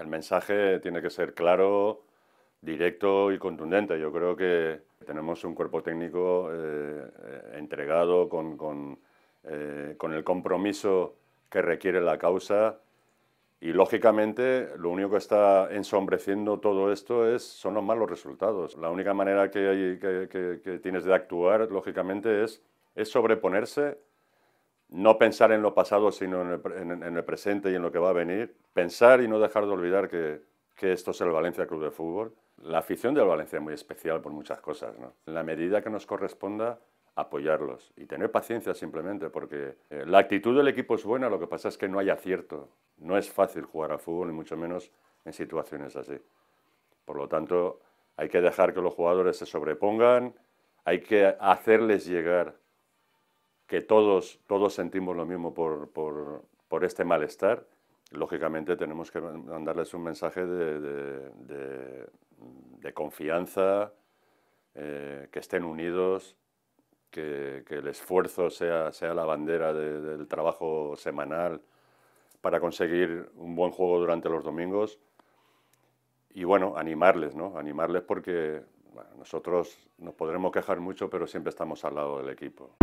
El mensaje tiene que ser claro, directo y contundente. Yo creo que tenemos un cuerpo técnico eh, entregado eh, con, el compromiso que requiere la causa y lógicamente lo único que está ensombreciendo todo esto es, son los malos resultados. La única manera que, tienes de actuar, lógicamente, es sobreponerse no pensar en lo pasado, sino en el, presente y en lo que va a venir. Pensar y no dejar de olvidar que, esto es el Valencia Club de Fútbol. La afición del Valencia es muy especial por muchas cosas. En la medida que nos corresponda, apoyarlos y tener paciencia simplemente, porque eh, la actitud del equipo es buena, lo que pasa es que no hay acierto. No es fácil jugar al fútbol, ni mucho menos en situaciones así. Por lo tanto, hay que dejar que los jugadores se sobrepongan, hay que hacerles llegar que todos, todos sentimos lo mismo por, por, por este malestar, lógicamente tenemos que mandarles un mensaje de, de, confianza, eh, que estén unidos, que, el esfuerzo sea, sea la bandera del trabajo semanal para conseguir un buen juego durante los domingos. Y bueno, animarles, ¿no? Animarles porque nosotros nos podremos quejar mucho, pero siempre estamos al lado del equipo.